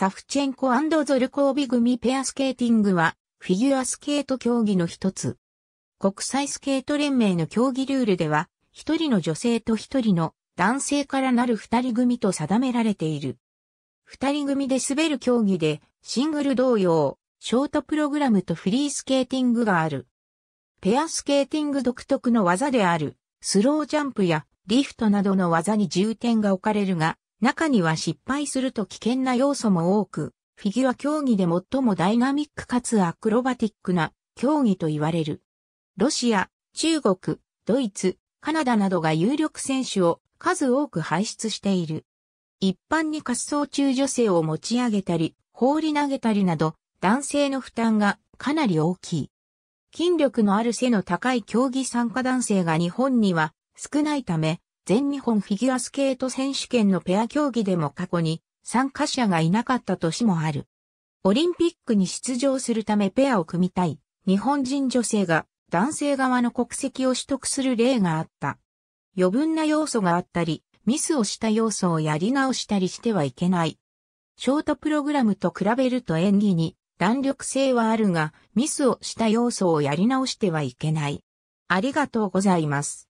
サフチェンコゾルコービ組ペアスケーティングは、フィギュアスケート競技の一つ。国際スケート連盟の競技ルールでは、一人の女性と一人の男性からなる二人組と定められている。二人組で滑る競技で、シングル同様、ショートプログラムとフリースケーティングがある。ペアスケーティング独特の技である、スロージャンプやリフトなどの技に重点が置かれるが、中には失敗すると危険な要素も多く、フィギュア競技で最もダイナミックかつアクロバティックな競技と言われる。ロシア、中国、ドイツ、カナダなどが有力選手を数多く輩出している。一般に滑走中女性を持ち上げたり、放り投げたりなど、男性の負担がかなり大きい。筋力のある背の高い競技参加男性が日本には少ないため、全日本フィギュアスケート選手権のペア競技でも過去に参加者がいなかった年もある。オリンピックに出場するためペアを組みたい日本人女性が男性側の国籍を取得する例があった。余分な要素があったり、ミスをした要素をやり直したりしてはいけない。ショートプログラムと比べると演技に弾力性はあるが、ミスをした要素をやり直してはいけない。ありがとうございます。